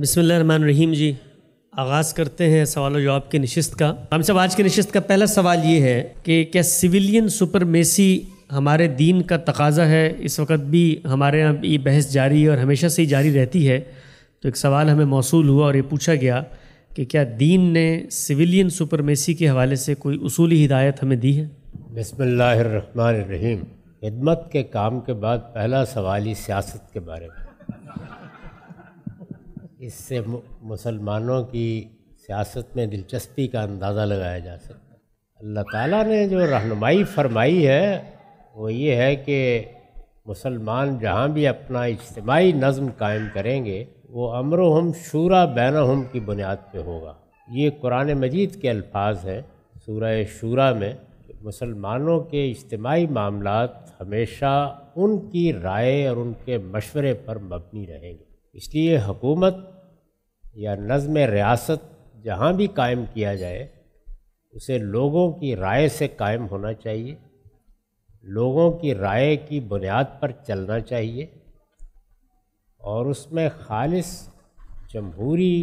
बसमान रहीम जी आगाज़ करते हैं सवाल जवाब की नशस्त का हम सब आज की नशस्त का पहला सवाल ये है कि क्या सिविलियन सुपरमेसी हमारे दीन का तकाजा है इस वक्त भी हमारे यहाँ ये बहस जारी और हमेशा से ही जारी रहती है तो एक सवाल हमें मौसू हुआ और ये पूछा गया कि क्या दीन ने सिविलियन सुपरमेसी के हवाले से कोई असूली हिदायत हमें दी है बसमीम खिदमत के काम के बाद पहला सवाल ही सियासत के बारे में इससे मुसलमानों की सियासत में दिलचस्पी का अंदाज़ा लगाया जा सकता है अल्लाह ताला ने जो रहनुमाई फरमाई है वो ये है कि मुसलमान जहाँ भी अपना इज्तमाही नज़म कायम करेंगे वो अमर हम शूरा बैन हम की बुनियाद पर होगा ये कुरान मजीद के अल्फाज हैं सूरह शूरा में मुसलमानों के इज्तमाही मामला हमेशा उनकी राय और उनके मशवरे पर मबनी रहेंगे इसलिए हुकूमत या नज़म रियासत जहाँ भी कायम किया जाए उसे लोगों की राय से कायम होना चाहिए लोगों की राय की बुनियाद पर चलना चाहिए और उसमें खालिस जमहूरी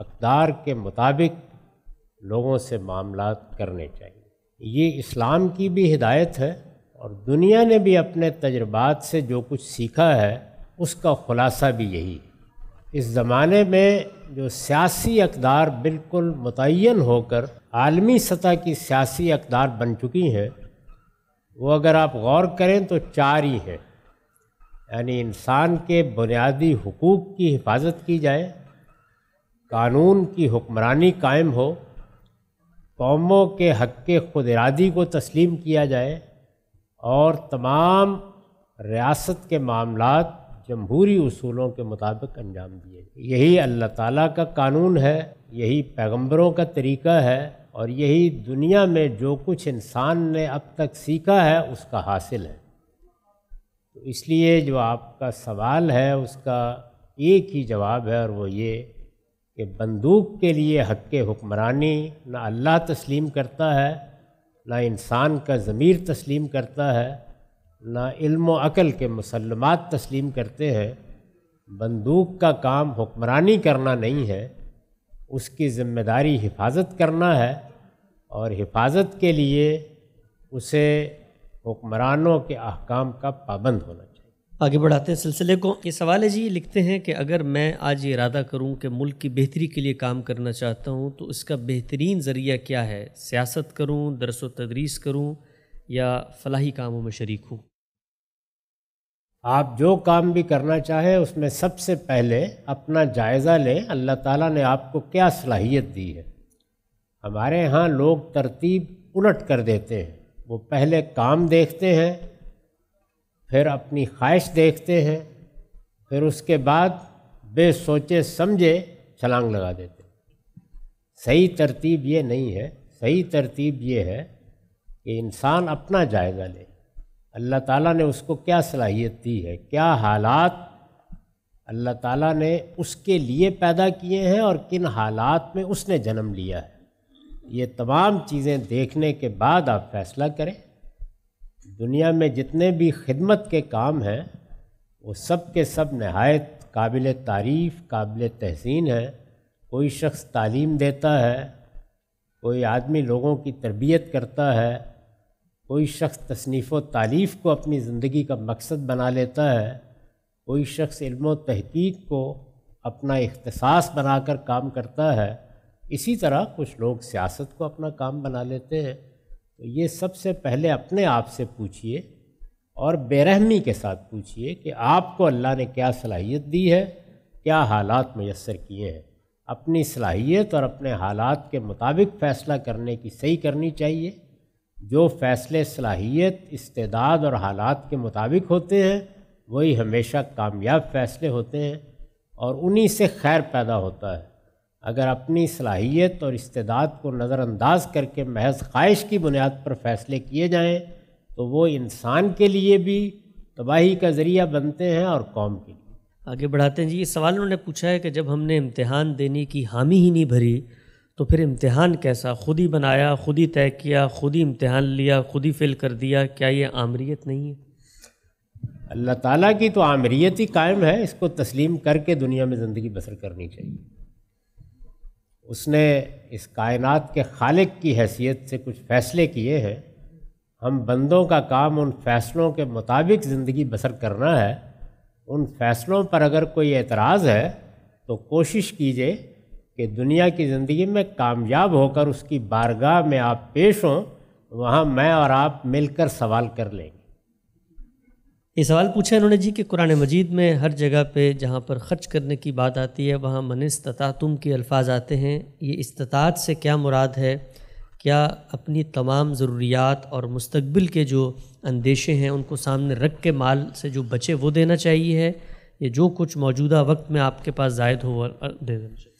अकदार के मुताबिक लोगों से मामला करने चाहिए ये इस्लाम की भी हिदायत है और दुनिया ने भी अपने तजर्बात से जो कुछ सीखा है उसका ख़ुलासा भी यही इस ज़माने में जो सियासी अकदार बिल्कुल मुतन होकर आलमी सतह की सियासी अकदार बन चुकी हैं वो अगर आप गौर करें तो चार ही हैं यानी इंसान के बुनियादी हकूक़ की हिफाजत की जाए कानून की हुक्मरानी कायम हो कौमों के हक खुद इरादी को तस्लीम किया जाए और तमाम रियासत के मामला जमहूरी उसूलों के मुताबिक अंजाम दिए यही अल्लाह ताला का कानून है यही पैगंबरों का तरीका है और यही दुनिया में जो कुछ इंसान ने अब तक सीखा है उसका हासिल है तो इसलिए जो आपका सवाल है उसका एक ही जवाब है और वो ये कि बंदूक के लिए हक हुक्मरानी ना अल्लाह तस्लीम करता है ना इंसान का ज़मीर तस्लीम करता है ना इल्म व अकल के मुसलमात तस्लीम करते हैं बंदूक का काम हुक्मरानी करना नहीं है उसकी ज़िम्मेदारी हिफाजत करना है और हिफाजत के लिए उसे हुक्मरानों के अहकाम का पाबंद होना चाहिए आगे बढ़ाते हैं सिलसिले को ये सवाल है जी लिखते हैं कि अगर मैं आज ये इरादा करूँ कि मुल्क की बेहतरी के लिए काम करना चाहता हूँ तो इसका बेहतरीन ज़रिया क्या है सियासत करूँ दरस व तदरीस करूँ या फलाही कामों में शरीक हूँ आप जो काम भी करना चाहें उसमें सबसे पहले अपना जायज़ा लें अल्लाह ताला ने आपको क्या सलाहियत दी है हमारे यहाँ लोग तरतीब उलट कर देते हैं वो पहले काम देखते हैं फिर अपनी ख्वाहिश देखते हैं फिर उसके बाद बेसोचे समझे छलांग लगा देते सही तरतीब ये नहीं है सही तरतीब ये है कि इंसान अपना जायज़ा ले अल्लाह ताला ने उसको क्या सलाहियत दी है क्या हालात अल्लाह ताला ने उसके लिए पैदा किए हैं और किन हालात में उसने जन्म लिया है ये तमाम चीज़ें देखने के बाद आप फैसला करें दुनिया में जितने भी खिदमत के काम हैं वो सब के सब नहायत काबिल तारीफ़ काबिल तहसीन है कोई शख्स तालीम देता है कोई आदमी लोगों की तरबियत करता है कोई शख्स तसनीफ़ तारीफ़ को अपनी ज़िंदगी का मकसद बना लेता है कोई शख्स इल्म तहकीक को अपना इख्तसास बनाकर काम करता है इसी तरह कुछ लोग सियासत को अपना काम बना लेते हैं तो ये सबसे पहले अपने आप से पूछिए और बेरहमी के साथ पूछिए कि आपको अल्लाह ने क्या सलाहियत दी है क्या हालात मैसर किए हैं अपनी सलाहियत और अपने हालात के मुताबिक फ़ैसला करने की सही करनी चाहिए जो फैसले सलाहियत इस्तेदाद और हालात के मुताबिक होते हैं वही हमेशा कामयाब फ़ैसले होते हैं और उन्हीं से खैर पैदा होता है अगर अपनी सलाहियत और इस्तेदाद को नज़रअंदाज करके महज ख्वाहिश की बुनियाद पर फ़ैसले किए जाएँ तो वो इंसान के लिए भी तबाही का ज़रिया बनते हैं और कौम के लिए आगे बढ़ाते हैं जी ये सवाल उन्होंने पूछा है कि जब हमने इम्तहान देने की हामी ही नहीं भरी तो फिर इम्तहान कैसा खुद ही बनाया खुद ही तय किया खुद ही इम्तहान लिया खुद ही फिल कर दिया क्या ये आमरीत नहीं है अल्लाह ताला की तो आमरीत ही कायम है इसको तस्लीम करके दुनिया में ज़िंदगी बसर करनी चाहिए उसने इस कायनात के खालिक की हैसियत से कुछ फ़ैसले किए हैं हम बंदों का काम उन फ़ैसलों के मुताबिक ज़िंदगी बसर करना है उन फ़ैसलों पर अगर कोई एतराज़ है तो कोशिश कीजिए कि दुनिया की ज़िंदगी में कामयाब होकर उसकी बारगाह में आप पेश हों वहाँ मैं और आप मिलकर सवाल कर लेंगे ये सवाल पूछा उन्होंने जी कि कुरान मजीद में हर जगह पे जहाँ पर ख़र्च करने की बात आती है वहाँ मन मनस्ततातुम के अल्फाज आते हैं ये इस्तात से क्या मुराद है क्या अपनी तमाम ज़रूरियात और मुस्तबिल के जो अंदेशे हैं उनको सामने रख के माल से जो बचे वो देना चाहिए है ये जो कुछ मौजूदा वक्त में आपके पास जायद हो दे देना चाहिए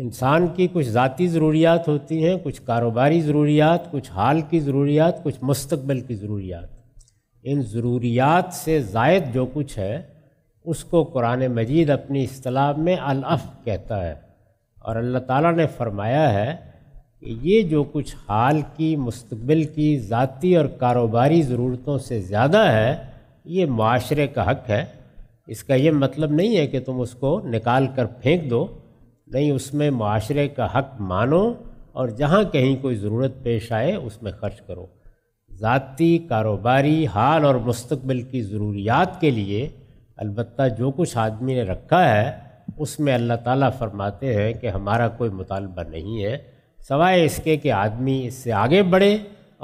इंसान की कुछ ज़ाती ज़रूरियात होती हैं कुछ कारोबारी ज़रूरियात कुछ हाल की ज़रूरियात कुछ मुस्तबल की ज़रूरियात इन ज़रूरियात से जायद जो कुछ है उसको कुरान मजीद अपनी अतलाह में अलअफ़ कहता है और अल्लाह ताला ने फरमाया है कि ये जो कुछ हाल की मुस्तबिल की ज़ाती और कारोबारी ज़रूरतों से ज़्यादा है ये माशरे का हक है इसका ये मतलब नहीं है कि तुम उसको निकाल कर फेंक दो नहीं उसमें माशरे का हक मानो और जहाँ कहीं कोई ज़रूरत पेश आए उसमें खर्च करो ज़ाती कारोबारी हाल और मुस्तबिल की ज़रूरियात के लिए अलबत् जो कुछ आदमी ने रखा है उसमें अल्लाह ताला फरमाते हैं कि हमारा कोई मुतालबा नहीं है सवाए इसके कि आदमी इससे आगे बढ़े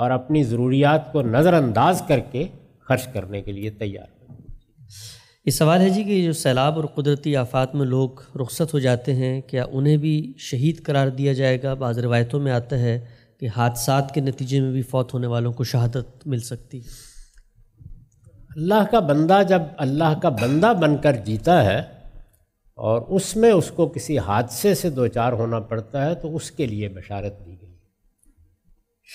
और अपनी ज़रूरियात को नज़रअंदाज करके खर्च करने के लिए तैयार हो ये सवाल है जी कि जो सैलाब और कुदरती आफात में लोग रुखसत हो जाते हैं क्या उन्हें भी शहीद करार दिया जाएगा बाज़ रवायतों में आता है कि हादसा के नतीजे में भी फौत होने वालों को शहादत मिल सकती अल्लाह का बंदा जब अल्लाह का बंदा बनकर जीता है और उसमें उसको किसी हादसे से दो चार होना पड़ता है तो उसके लिए बशारत दी गई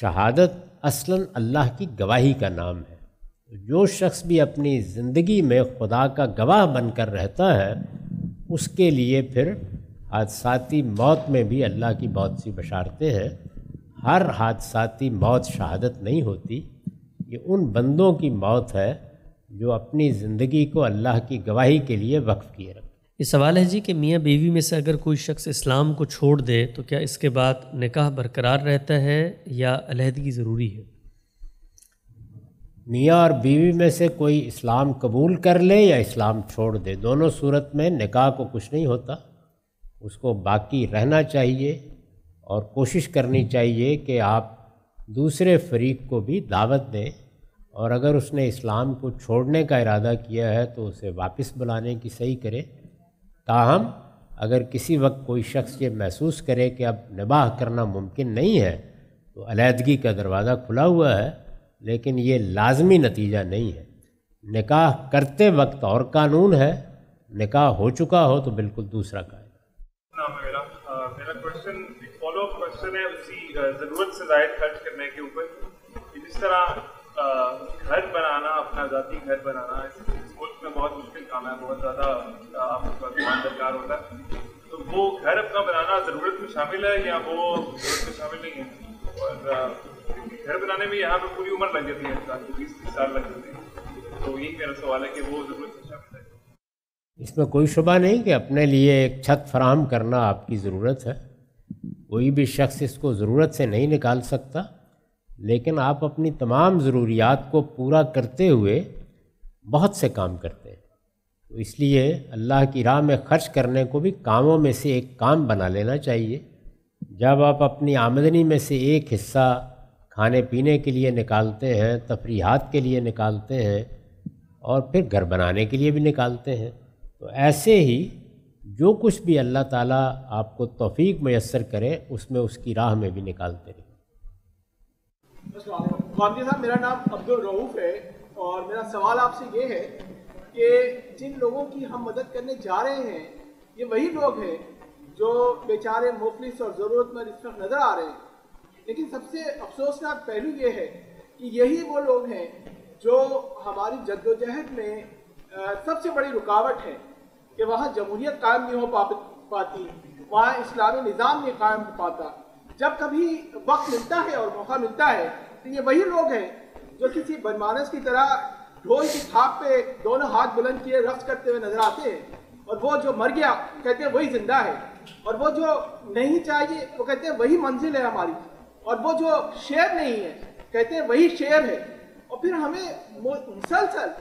शहादत असला अल्लाह की गवाही का नाम है तो जो शख्स भी अपनी ज़िंदगी में खुदा का गवाह बनकर रहता है उसके लिए फिर हादसाती मौत में भी अल्लाह की बहुत सी बशारतें हैं हर हादसाती मौत शहादत नहीं होती ये उन बंदों की मौत है जो अपनी ज़िंदगी को अल्लाह की गवाही के लिए वक्फ़ किए रखें ये सवाल है जी कि मियाँ बीवी में से अगर कोई शख्स इस्लाम को छोड़ दे तो क्या इसके बाद निकाह बरकरार रहता है या अलहदगी ज़रूरी है मियाँ और बीवी में से कोई इस्लाम कबूल कर ले या इस्लाम छोड़ दे दोनों सूरत में निकाह को कुछ नहीं होता उसको बाकी रहना चाहिए और कोशिश करनी चाहिए कि आप दूसरे फरीक को भी दावत दें और अगर उसने इस्लाम को छोड़ने का इरादा किया है तो उसे वापस बुलाने की सही करें ताहम अगर किसी वक्त कोई शख्स ये महसूस करे कि अब निबाह करना मुमकिन नहीं है तो अलीहदगी का दरवाज़ा खुला हुआ है लेकिन ये लाजमी नतीजा नहीं है निकाह करते वक्त और कानून है निकाह हो चुका हो तो बिल्कुल दूसरा कानून मेरा क्वेश्चन फॉलो अप क्वेश्चन है उसी ज़रूरत से ज़ायद खर्च करने के ऊपर जिस तरह घर बनाना अपना ज़ाती घर बनाना इस मुल्क में बहुत मुश्किल काम है बहुत ज़्यादा आपका ध्यान दरकार होता है तो वो घर अपना बनाना ज़रूरत में शामिल है या वो ज़रूरत में शामिल नहीं है और घर बनाने में यहाँ पर पूरी उम्र लग जाती है इंसान को बीस तीस साल लग जाते हैं तो यही मेरा सवाल है कि वो जरूर अच्छा इसमें कोई शुबा नहीं कि अपने लिए एक छत फराहम करना आपकी ज़रूरत है कोई भी शख्स इसको ज़रूरत से नहीं निकाल सकता लेकिन आप अपनी तमाम ज़रूरियात को पूरा करते हुए बहुत से काम करते हैं तो इसलिए अल्लाह की राह में ख़र्च करने को भी कामों में से एक काम बना लेना चाहिए जब आप अपनी आमदनी में से एक हिस्सा खाने पीने के लिए निकालते हैं तफरीहात के लिए निकालते हैं और फिर घर बनाने के लिए भी निकालते हैं तो ऐसे ही जो कुछ भी अल्लाह ताला आपको तोफ़ी मैसर करे उसमें उसकी राह में भी निकालते रहे साहब मेरा नाम अब्दुल रऊफ़ है और मेरा सवाल आपसे ये है कि जिन लोगों की हम मदद करने जा रहे हैं ये वही लोग हैं जो बेचारे मुफलिस और ज़रूरतमंद इस वक्त नज़र आ रहे हैं लेकिन सबसे अफसोसनाक पहलू ये है कि यही वो लोग हैं जो हमारी जद्दोजहद में सबसे बड़ी रुकावट है कि वहाँ जमहूरियत कायम नहीं हो पा पाती वहाँ इस्लामी निज़ाम नहीं कायम हो पाता जब कभी वक्त मिलता है और मौका मिलता है तो ये वही लोग हैं जो किसी बनमानस की तरह ढोल की थाप पे दोनों हाथ बुलंद किए रफ्त करते हुए नजर आते हैं और वो जो मर गया कहते हैं वही जिंदा है और वो जो नहीं चाहिए वो कहते हैं वही मंजिल है हमारी और वो जो शेर नहीं है कहते हैं वही शेर है और फिर हमें मुसलसल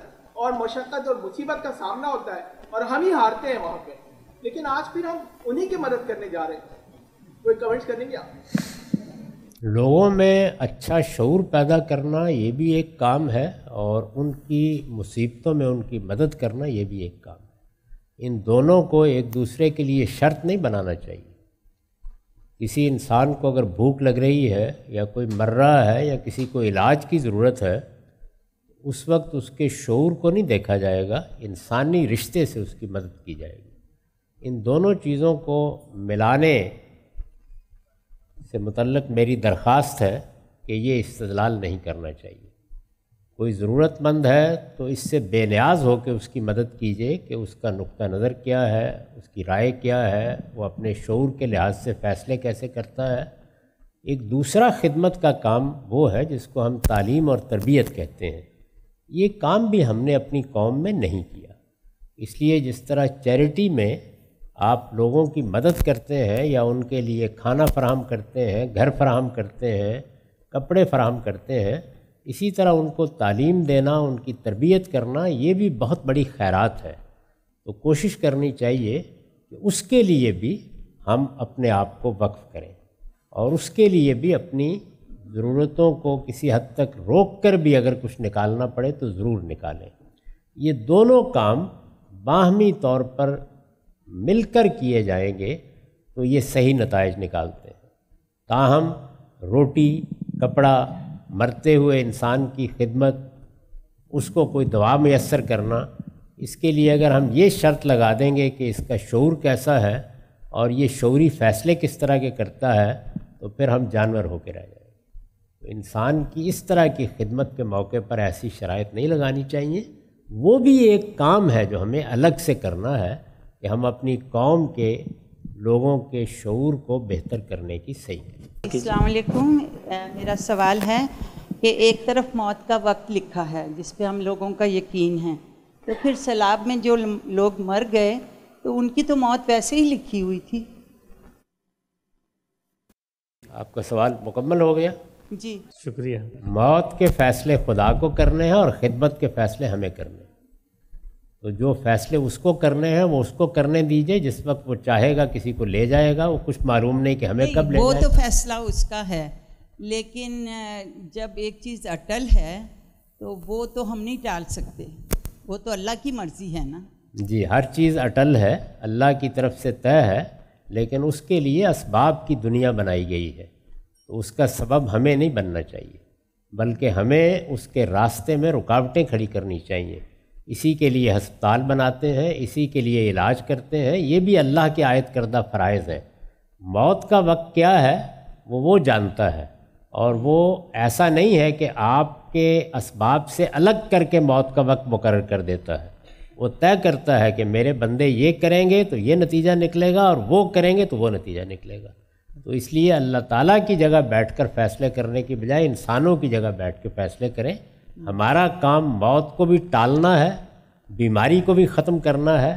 और मशक्क़त और मुसीबत का सामना होता है और हम ही हारते हैं वहाँ पे लेकिन आज फिर हम उन्हीं की मदद करने जा रहे हैं कोई कमेंट्स करेंगे आप लोगों में अच्छा शौर पैदा करना ये भी एक काम है और उनकी मुसीबतों में उनकी मदद करना ये भी एक काम है इन दोनों को एक दूसरे के लिए शर्त नहीं बनाना चाहिए किसी इंसान को अगर भूख लग रही है या कोई मर रहा है या किसी को इलाज की ज़रूरत है उस वक्त उसके शोर को नहीं देखा जाएगा इंसानी रिश्ते से उसकी मदद की जाएगी इन दोनों चीज़ों को मिलाने से मुतल मेरी दरख्वास्त है कि ये इस्तलाल नहीं करना चाहिए कोई ज़रूरतमंद है तो इससे बेनियाज होकर उसकी मदद कीजिए कि उसका नुक़ नज़र क्या है उसकी राय क्या है वो अपने शौर के लिहाज से फ़ैसले कैसे करता है एक दूसरा खिदमत का काम वो है जिसको हम तालीम और तरबियत कहते हैं ये काम भी हमने अपनी कौम में नहीं किया इसलिए जिस तरह चैरिटी में आप लोगों की मदद करते हैं या उनके लिए खाना फराहम करते हैं घर फराहम करते हैं कपड़े फराहम करते हैं इसी तरह उनको तालीम देना उनकी तरबियत करना ये भी बहुत बड़ी खैरात है तो कोशिश करनी चाहिए कि उसके लिए भी हम अपने आप को वक्फ करें और उसके लिए भी अपनी ज़रूरतों को किसी हद तक रोक कर भी अगर कुछ निकालना पड़े तो ज़रूर निकालें ये दोनों काम बाहमी तौर पर मिलकर किए जाएंगे तो ये सही नतज निकालते हैं ताहम रोटी कपड़ा मरते हुए इंसान की खिदमत उसको कोई दवा मैसर करना इसके लिए अगर हम ये शर्त लगा देंगे कि इसका शौर कैसा है और ये शौरी फ़ैसले किस तरह के करता है तो फिर हम जानवर होकर रह जाएंगे तो इंसान की इस तरह की खिदमत के मौके पर ऐसी शराइ नहीं लगानी चाहिए वो भी एक काम है जो हमें अलग से करना है कि हम अपनी कौम के लोगों के शौर को बेहतर करने की सही है मेरा सवाल है कि एक तरफ मौत का वक्त लिखा है जिस पे हम लोगों का यकीन है तो फिर सैलाब में जो लोग मर गए तो उनकी तो मौत वैसे ही लिखी हुई थी आपका सवाल मुकम्मल हो गया जी शुक्रिया मौत के फैसले खुदा को करने हैं और ख़िदमत के फैसले हमें करने हैं तो जो फैसले उसको करने हैं वो उसको करने दीजिए जिस वक्त वो चाहेगा किसी को ले जाएगा वो कुछ मालूम नहीं कि हमें नहीं, कब ले वो तो फैसला उसका है लेकिन जब एक चीज़ अटल है तो वो तो हम नहीं टाल सकते वो तो अल्लाह की मर्ज़ी है ना जी हर चीज़ अटल है अल्लाह की तरफ से तय है लेकिन उसके लिए इसबाब की दुनिया बनाई गई है तो उसका सबब हमें नहीं बनना चाहिए बल्कि हमें उसके रास्ते में रुकावटें खड़ी करनी चाहिए इसी के लिए हस्पताल बनाते हैं इसी के लिए इलाज करते हैं ये भी अल्लाह के आयत करदा फ़रज़ है मौत का वक्त क्या है वो वो जानता है और वो ऐसा नहीं है कि आपके इसबाब से अलग करके मौत का वक्त मुकर कर देता है वो तय करता है कि मेरे बंदे ये करेंगे तो ये नतीजा निकलेगा और वो करेंगे तो वो नतीजा निकलेगा तो इसलिए अल्लाह ताला की जगह बैठकर फैसले करने की बजाय इंसानों की जगह बैठ के फैसले करें हमारा काम मौत को भी टालना है बीमारी को भी ख़त्म करना है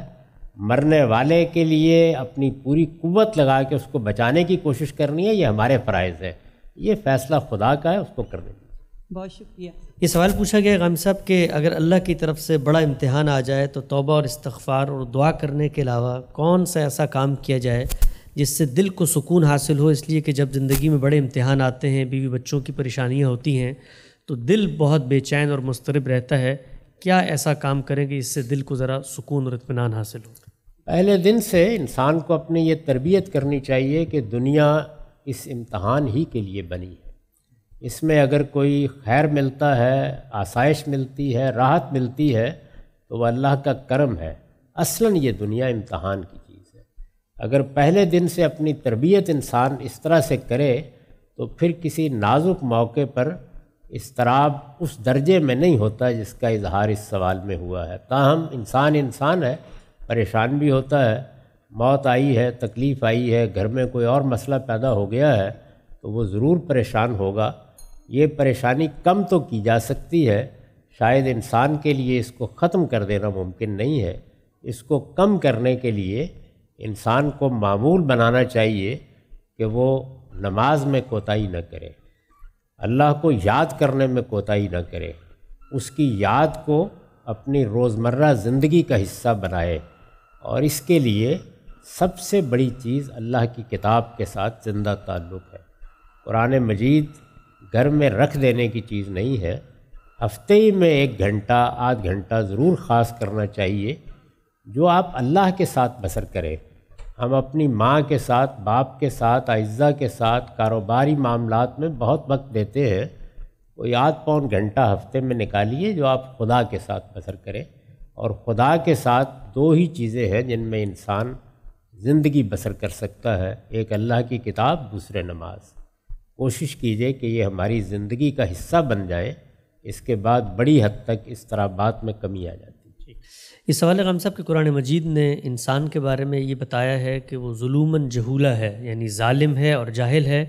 मरने वाले के लिए अपनी पूरी कुवत लगा के उसको बचाने की कोशिश करनी है ये हमारे फ़रज़ है ये फैसला खुदा का है उसको कर दे बहुत शुक्रिया ये सवाल पूछा गया गम साहब कि अगर अल्लाह की तरफ से बड़ा इम्तहान आ जाए तो तोबा और इस्तफ़ार और दुआ करने के अलावा कौन सा ऐसा काम किया जाए जिससे दिल को सुकून हासिल हो इसलिए कि जब ज़िंदगी में बड़े इम्तहान आते हैं बीवी बच्चों की परेशानियाँ होती हैं तो दिल बहुत बेचैन और मुस्तरब रहता है क्या ऐसा काम करें कि इससे दिल को ज़रा सुकून और इतमान हासिल हो पहले दिन से इंसान को अपनी ये तरबियत करनी चाहिए कि दुनिया इस इम्तहान ही के लिए बनी है इसमें अगर कोई खैर मिलता है आसाइश मिलती है राहत मिलती है तो वह अल्लाह का करम है असलन ये दुनिया इम्तहान की चीज़ है अगर पहले दिन से अपनी तरबियत इंसान इस तरह से करे तो फिर किसी नाजुक मौके पर इसतराब उस दर्जे में नहीं होता जिसका इजहार इस सवाल में हुआ है ताहम इंसान इंसान है परेशान भी होता है मौत आई है तकलीफ़ आई है घर में कोई और मसला पैदा हो गया है तो वो ज़रूर परेशान होगा ये परेशानी कम तो की जा सकती है शायद इंसान के लिए इसको ख़त्म कर देना मुमकिन नहीं है इसको कम करने के लिए इंसान को मामूल बनाना चाहिए कि वो नमाज में कोताही न करे अल्लाह को याद करने में कोताही न करे उसकी याद को अपनी रोज़मर्रा ज़िंदगी का हिस्सा बनाए और इसके लिए सबसे बड़ी चीज़ अल्लाह की किताब के साथ ज़िंदा ताल्लुक़ है कुरान मजीद घर में रख देने की चीज़ नहीं है हफ्ते ही में एक घंटा आध घंटा ज़रूर ख़ास करना चाहिए जो आप अल्लाह के साथ बसर करें हम अपनी माँ के साथ बाप के साथ अज्जा के साथ कारोबारी मामलों में बहुत वक्त देते हैं कोई आध पौन घंटा हफ्ते में निकालिए जो आप खुदा के साथ बसर करें और खुदा के साथ दो ही चीज़ें हैं जिनमें इंसान ज़िंदगी बसर कर सकता है एक अल्लाह की किताब दूसरे नमाज कोशिश कीजिए कि ये हमारी ज़िंदगी का हिस्सा बन जाए इसके बाद बड़ी हद तक इस तरह बात में कमी आ जाती है इस सवाल गम साहब के कुरान मजीद ने इंसान के बारे में ये बताया है कि वो जुलूमन जहूला है यानी ालिम है और जाहिल है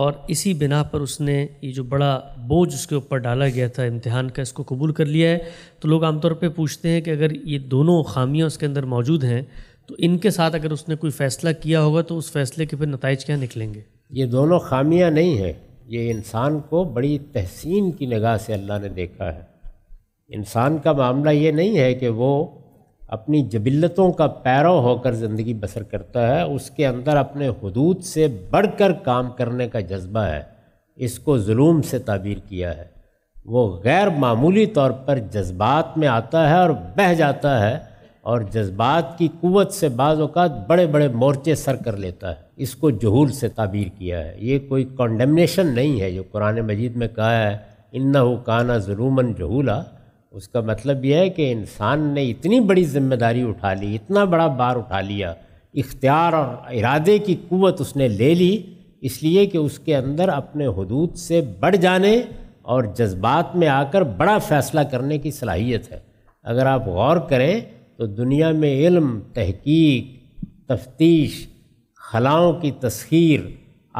और इसी बिना पर उसने ये जो बड़ा बोझ उसके ऊपर डाला गया था इम्तहान का इसको कबूल कर लिया है तो लोग आमतौर पर पूछते हैं कि अगर ये दोनों खामियाँ उसके अंदर मौजूद हैं तो इनके साथ अगर उसने कोई फ़ैसला किया होगा तो उस फैसले के फिर नतज क्या निकलेंगे ये दोनों खामियां नहीं हैं ये इंसान को बड़ी तहसीन की निगाह से अल्लाह ने देखा है इंसान का मामला ये नहीं है कि वो अपनी जबिलतों का पैरों होकर ज़िंदगी बसर करता है उसके अंदर अपने हदूद से बढ़कर काम करने का जज्बा है इसको जुलूम से ताबीर किया है वो गैर मामूली तौर पर जज्बात में आता है और बह जाता है और जज्बात की कुवत से बाज़ात बड़े बड़े मोर्चे सर कर लेता है इसको जहूल से ताबीर किया है ये कोई कॉन्डमनेशन नहीं है जो कुरान मजीद में कहा है इन्ना काना जुलूमन जहूला उसका मतलब यह है कि इंसान ने इतनी बड़ी जिम्मेदारी उठा ली इतना बड़ा बार उठा लिया इख्तियार और इरादे की कुवत उसने ले ली इसलिए कि उसके अंदर अपने हदूद से बढ़ जाने और जज्बात में आकर बड़ा फ़ैसला करने की सलाहियत है अगर आप गौर करें तो दुनिया में इल्म तहकीक तफ्तीश खलाओं की तस्खीर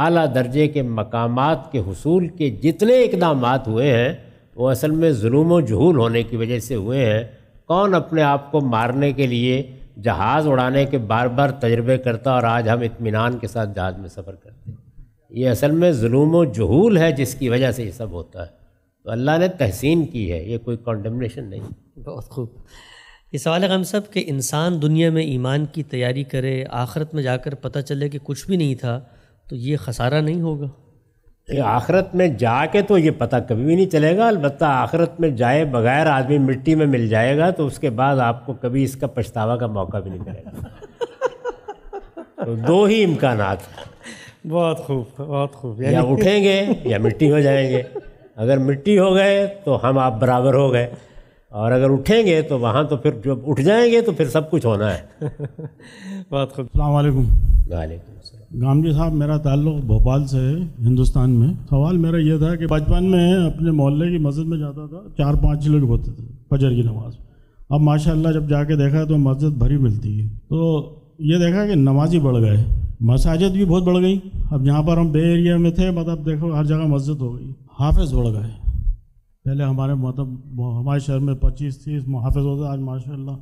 आला दर्जे के मकामात के हसूल के जितने इकदाम हुए हैं वो असल में जुलूम जहूल होने की वजह से हुए हैं कौन अपने आप को मारने के लिए जहाज़ उड़ाने के बार बार तजर्बे करता और आज हम इतमान के साथ जहाज़ में सफ़र करते हैं ये असल में जुलूम जहूल है जिसकी वजह से ये सब होता है तो अल्लाह ने तहसीन की है ये कोई कॉन्डमनेशन नहीं बहुत खूब ये सवाल है हम सब कि इंसान दुनिया में ईमान की तैयारी करे आखरत में जाकर पता चले कि कुछ भी नहीं था तो ये खसारा नहीं होगा आखरत में जाके तो ये पता कभी भी नहीं चलेगा अलबत्त आखरत में जाए बगैर आदमी मिट्टी में मिल जाएगा तो उसके बाद आपको कभी इसका पछतावा का मौका भी नहीं मिलेगा तो दो ही इम्कान बहुत खूब बहुत खूब या उठेंगे या मिट्टी हो जाएंगे अगर मिट्टी हो गए तो हम आप बराबर हो गए और अगर उठेंगे तो वहाँ तो फिर जब उठ जाएंगे तो फिर सब कुछ होना है बात खुद अलैक्म वालेकुम साहब मेरा ताल्लुक भोपाल से है हिंदुस्तान में सवाल मेरा यह था कि बचपन में अपने मोहल्ले की मस्जिद में जाता था चार पाँच लोग होते थे फजर की नमाज़ अब माशाल्लाह जब जाके देखा तो मस्जिद भरी मिलती है तो ये देखा कि नमाजी बढ़ गए मसाजिद भी बहुत बढ़ गई अब यहाँ पर हम बे एरिया में थे मतलब देखो हर जगह मस्जिद हो गई हाफिज़ बढ़ गए पहले हमारे मतलब हमारे शहर में पच्चीस तीस मुहाफ़ होते आज माशाल्लाह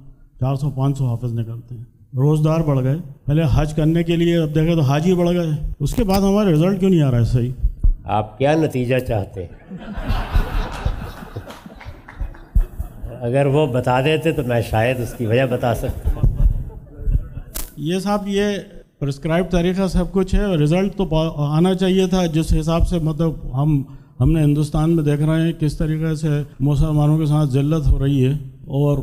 चार सौ पाँच सौ हाफिज़ निकलते हैं रोज़दार बढ़ गए पहले हज करने के लिए अब देखें तो ही बढ़ गए उसके बाद हमारा रिजल्ट क्यों नहीं आ रहा है सही आप क्या नतीजा चाहते हैं अगर वो बता देते तो मैं शायद उसकी वजह बता सकता ये साहब ये प्रिस्क्राइब तरीका सब कुछ है रिज़ल्ट तो आना चाहिए था जिस हिसाब से मतलब हम हमने हिंदुस्तान में देख रहे हैं किस तरीके से मुसलमानों के साथ जिल्लत हो रही है और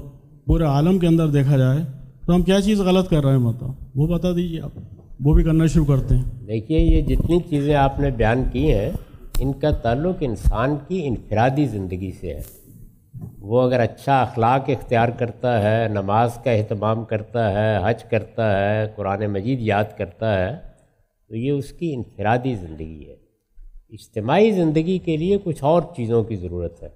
पूरे आलम के अंदर देखा जाए तो हम क्या चीज़ गलत कर रहे हैं मतलब वो बता दीजिए आप वो भी करना शुरू करते हैं देखिए ये जितनी चीज़ें आपने बयान की हैं इनका ताल्लुक इंसान की इनफरादी ज़िंदगी से है वो अगर अच्छा अखलाक इख्तियार करता है नमाज का अहतमाम करता है हज करता है कुरान मजीद याद करता है तो ये उसकी इनफरादी ज़िंदगी है इज्तमाही ज़िंदगी के लिए कुछ और चीज़ों की ज़रूरत है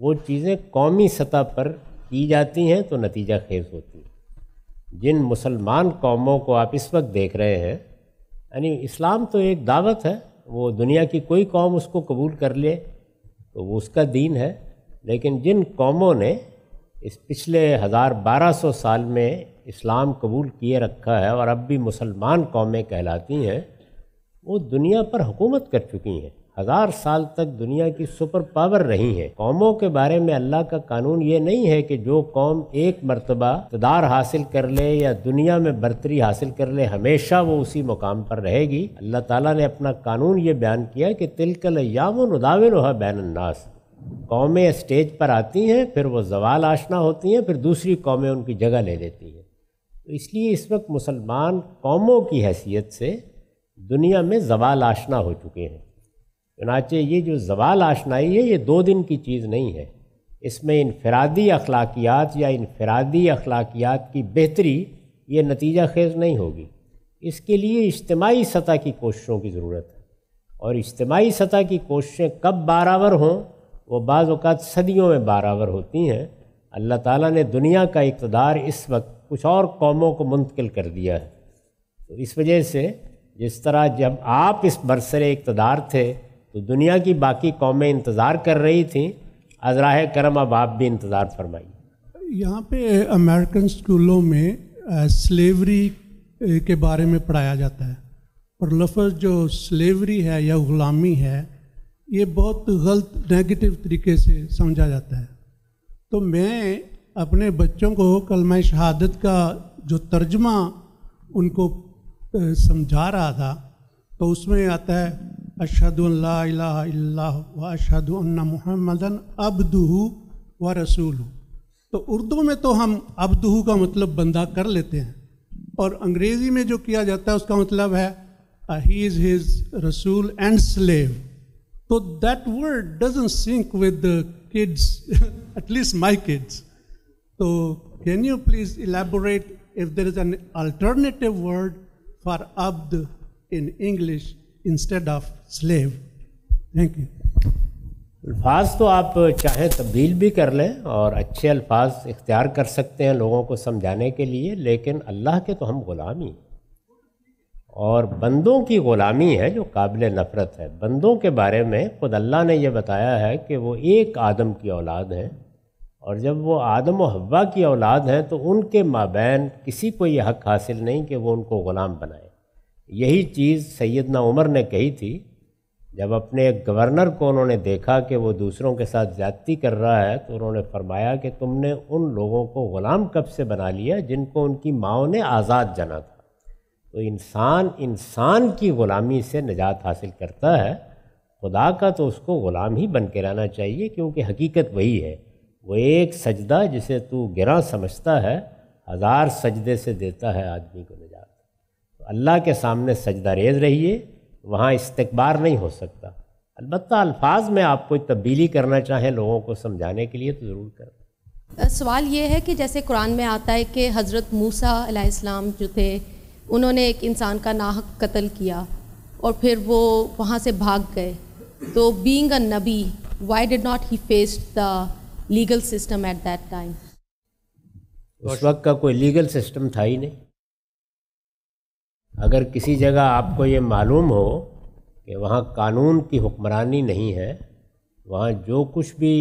वो चीज़ें कौमी सतह पर की जाती हैं तो नतीजा खेज होती है जिन मुसलमान कौमों को आप इस वक्त देख रहे हैं यानी इस्लाम तो एक दावत है वो दुनिया की कोई कौम उसको कबूल कर ले तो वो उसका दीन है लेकिन जिन कौमों ने इस पिछले हज़ार बारह सौ साल में इस्लाम कबूल किए रखा है और अब भी मुसलमान कौमें कहलाती हैं वो दुनिया पर हुकूमत कर चुकी हैं हज़ार साल तक दुनिया की सुपर पावर रही हैं कौमों के बारे में अल्लाह का कानून ये नहीं है कि जो कौम एक मरतबा इकदार हासिल कर ले या दुनिया में बरतरी हासिल कर ले हमेशा वो उसी मुकाम पर रहेगी अल्लाह ताला ने अपना कानून ये बयान किया कि तिलकल यामन उदाविल बैनन्नास कौमें स्टेज पर आती हैं फिर वो जवाल आशना होती हैं फिर दूसरी कौमें उनकी जगह ले लेती हैं तो इसलिए इस वक्त मुसलमान कौमों की हैसियत से दुनिया में जवाल आशना हो चुके हैं चुनाचे ये जो जवाल आशनाई है ये दो दिन की चीज़ नहीं है इसमें इनफरादी अखलाकियात या इनफरादी अखलाकियात की बेहतरी ये नतीजा खेज नहीं होगी इसके लिए इज्तमाही सतह की कोशिशों की ज़रूरत है और इज्तमाही सतह की कोशिशें कब बारावर हों वो बाज़ सदियों में बारावर होती हैं अल्लाह ताला ने दुनिया का इकतदार इस वक्त कुछ और कौमों को मुंतकिल कर दिया है तो इस वजह से जिस तरह जब आप इस बरसरे इकतदार थे तो दुनिया की बाकी कौमें इंतज़ार कर रही थी अजरा करम अब आप भी इंतज़ार फरमाइए यहाँ पे अमेरिकन स्कूलों में स्लेवरी के बारे में पढ़ाया जाता है पर लफज जो स्लेवरी है या ग़ुलामी है ये बहुत गलत नेगेटिव तरीके से समझा जाता है तो मैं अपने बच्चों को कलमा शहादत का जो तर्जमा उनको समझा रहा था तो उसमें आता है अशदुल्ला अशद अशदुल्न महमदन व रसूल तो उर्दू में तो हम अबदूह का मतलब बंदा कर लेते हैं और अंग्रेज़ी में जो किया जाता है उसका मतलब है he is his Rasool and slave so that word doesn't sync with the kids at least my kids so can you please elaborate if there is an alternative word for abd in English instead of slave. Thank you. अल्फाज तो आप चाहे तब्दील भी कर लें और अच्छे अल्फाज इख्तियार कर सकते हैं लोगों को समझाने के लिए लेकिन अल्लाह के तो हम ग़ुलामी और बंदों की ग़ुलामी है जो काबिल नफ़रत है बंदों के बारे में ख़ुद अल्लाह ने यह बताया है कि वो एक आदम की औलाद हैं और जब वो आदम व हवा की औलाद हैं तो उनके माबैन किसी को ये हक हासिल नहीं कि वो उनको ग़ुलाम बनाए यही चीज़ सैदना उमर ने कही थी जब अपने एक गवर्नर को उन्होंने देखा कि वो दूसरों के साथ ज़्यादती कर रहा है तो उन्होंने फरमाया कि तुमने उन लोगों को ग़ुलाम कब से बना लिया जिनको उनकी माओ ने आज़ाद जाना था तो इंसान इंसान की ग़ुलामी से निजात हासिल करता है खुदा का तो उसको ग़ुलाम ही बन के रहना चाहिए क्योंकि हकीकत वही है वो एक सजदा जिसे तू गिरा समझता है हज़ार सजदे से देता है आदमी को निजात तो अल्लाह के सामने सजदा रेज रहिए वहाँ इस्तकबार नहीं हो सकता अलबत् अल्फाज में आप कोई तब्दीली करना चाहें लोगों को समझाने के लिए तो ज़रूर करें सवाल ये है कि जैसे कुरान में आता है कि हज़रत मूसा अलैहिस्सलाम जो थे उन्होंने एक इंसान का नाहक कत्ल किया और फिर वो वहाँ से भाग गए तो being a Nabi why did not he faced the legal system at that time उस वक्त का कोई लीगल सिस्टम था ही नहीं अगर किसी जगह आपको ये मालूम हो कि वहाँ कानून की हुक्मरानी नहीं है वहाँ जो कुछ भी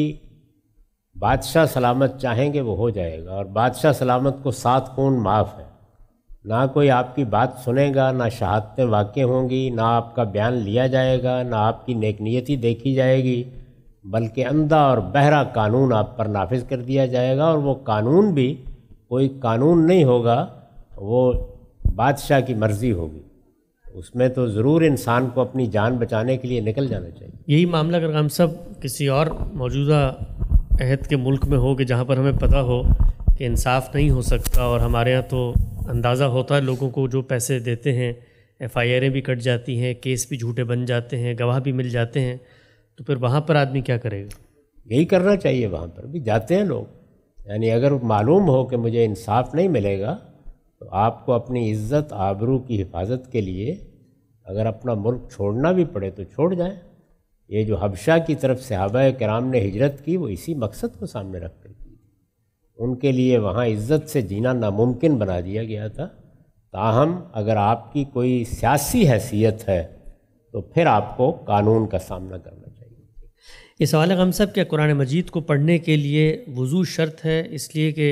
बादशाह सलामत चाहेंगे वो हो जाएगा और बादशाह सलामत को सात खून माफ़ है ना कोई आपकी बात सुनेगा ना शहादतें वाक़ होंगी ना आपका बयान लिया जाएगा ना आपकी नेकनीयती देखी जाएगी बल्कि अंधा और बहरा कानून आप पर नाफिज कर दिया जाएगा और वो कानून भी कोई कानून नहीं होगा वो बादशाह की मर्ज़ी होगी उसमें तो ज़रूर इंसान को अपनी जान बचाने के लिए निकल जाना चाहिए यही मामला अगर हम सब किसी और मौजूदा अहद के मुल्क में हो कि जहाँ पर हमें पता हो कि इंसाफ नहीं हो सकता और हमारे यहाँ तो अंदाज़ा होता है लोगों को जो पैसे देते हैं एफ भी कट जाती हैं केस भी झूठे बन जाते हैं गवाह भी मिल जाते हैं तो फिर वहाँ पर आदमी क्या करेगा यही करना चाहिए वहाँ पर भी जाते हैं लोग यानी अगर मालूम हो कि मुझे इंसाफ नहीं मिलेगा तो आपको अपनी इज्जत आबरू की हिफाजत के लिए अगर अपना मुल्क छोड़ना भी पड़े तो छोड़ जाए ये जो हबशा की तरफ सहाबा कराम ने हिजरत की वो इसी मकसद को सामने रख कर की उनके लिए वहाँ इज्जत से जीना नामुमकिन बना दिया गया था ताहम अगर आपकी कोई सियासी हैसियत है तो फिर आपको कानून का सामना करना इस वाले हम सब के कुरान मजीद को पढ़ने के लिए वज़ू शर्त है इसलिए कि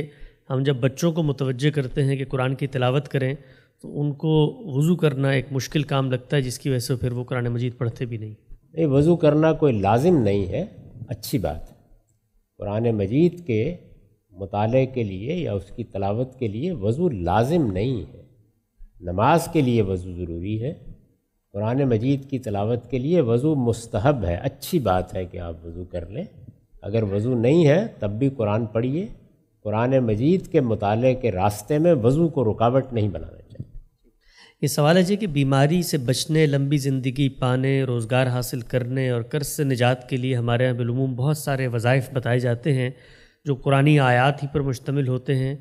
हम जब बच्चों को मुतवजह करते हैं कि कुरान की तिलावत करें तो उनको वज़ू करना एक मुश्किल काम लगता है जिसकी वजह से फिर वो कुरान मजीद पढ़ते भी नहीं ये वज़ू करना कोई लाजिम नहीं है अच्छी बात है कुरान मजीद के मुताले के लिए या उसकी तलावत के लिए वज़ू लाजिम नहीं है नमाज के लिए वज़ू ज़रूरी है कुरान मजीद की तलावत के लिए वज़ू मुस्तहब है अच्छी बात है कि आप वज़ू कर लें अगर वज़ू नहीं है तब भी कुरान पढ़िए कुरान मजीद के मताले के रास्ते में वज़ू को रुकावट नहीं बनाना चाहिए ये सवाल है जी कि बीमारी से बचने लंबी ज़िंदगी पाने रोज़गार हासिल करने और कर्ज से निजात के लिए हमारे यहाँ बिलूम बहुत सारे वज़ाइफ बताए जाते हैं जो कुरानी आयात ही पर मुश्तमिल होते हैं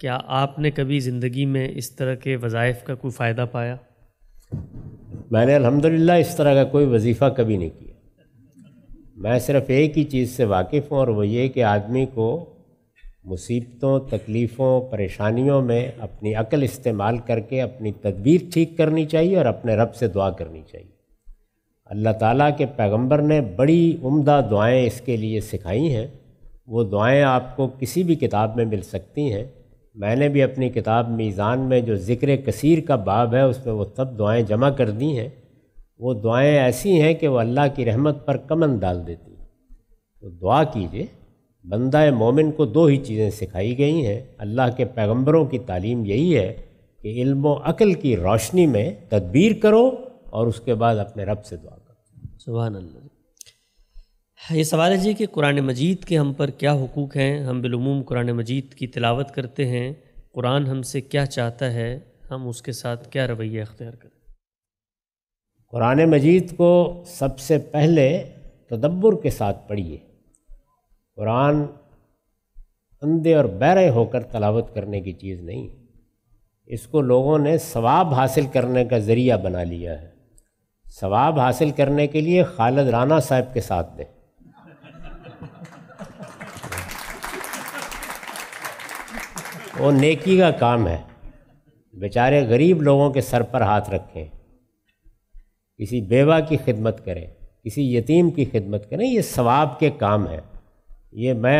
क्या आपने कभी ज़िंदगी में इस तरह के वज़ाइफ का कोई फ़ायदा पाया मैंने अल्हम्दुलिल्लाह इस तरह का कोई वजीफ़ा कभी नहीं किया मैं सिर्फ़ एक ही चीज़ से वाकिफ़ हूँ और वो ये कि आदमी को मुसीबतों तकलीफ़ों परेशानियों में अपनी अकल इस्तेमाल करके अपनी तदबीर ठीक करनी चाहिए और अपने रब से दुआ करनी चाहिए अल्लाह ताला के पैगंबर ने बड़ी उम्दा दुआएं इसके लिए सिखाई हैं वो दुआएं आपको किसी भी किताब में मिल सकती हैं मैंने भी अपनी किताब मीज़ान में जो ज़िक्र कसीर का बाब है उसमें वो सब दुआएं जमा कर दी हैं वो दुआएं ऐसी हैं कि वो अल्लाह की रहमत पर कमन डाल देती तो दुआ कीजिए बंदा मोमिन को दो ही चीज़ें सिखाई गई हैं अल्लाह के पैगम्बरों की तालीम यही है कि इल्म अकल की रोशनी में तदबीर करो और उसके बाद अपने रब से दुआ करो सुबह अल्लाह ये सवाल है जी कि कुरान मजीद के हम पर क्या हकूक़ हैं हम बिलूम कुरान मजीद की तिलावत करते हैं कुरान हमसे क्या चाहता है हम उसके साथ क्या रवैया अख्तियार करें कुरान मजीद को सबसे पहले तदब्बर के साथ पढ़िए कुरान अंधे और बहरे होकर तलावत करने की चीज़ नहीं इसको लोगों ने सवाब हासिल करने का ज़रिया बना लिया है सवाब हासिल करने के लिए खालिद राना साहब के साथ दें वो नेकी का काम है बेचारे गरीब लोगों के सर पर हाथ रखें किसी बेवा की खिदमत करें किसी यतीम की खिदमत करें ये सवाब के काम है ये मैं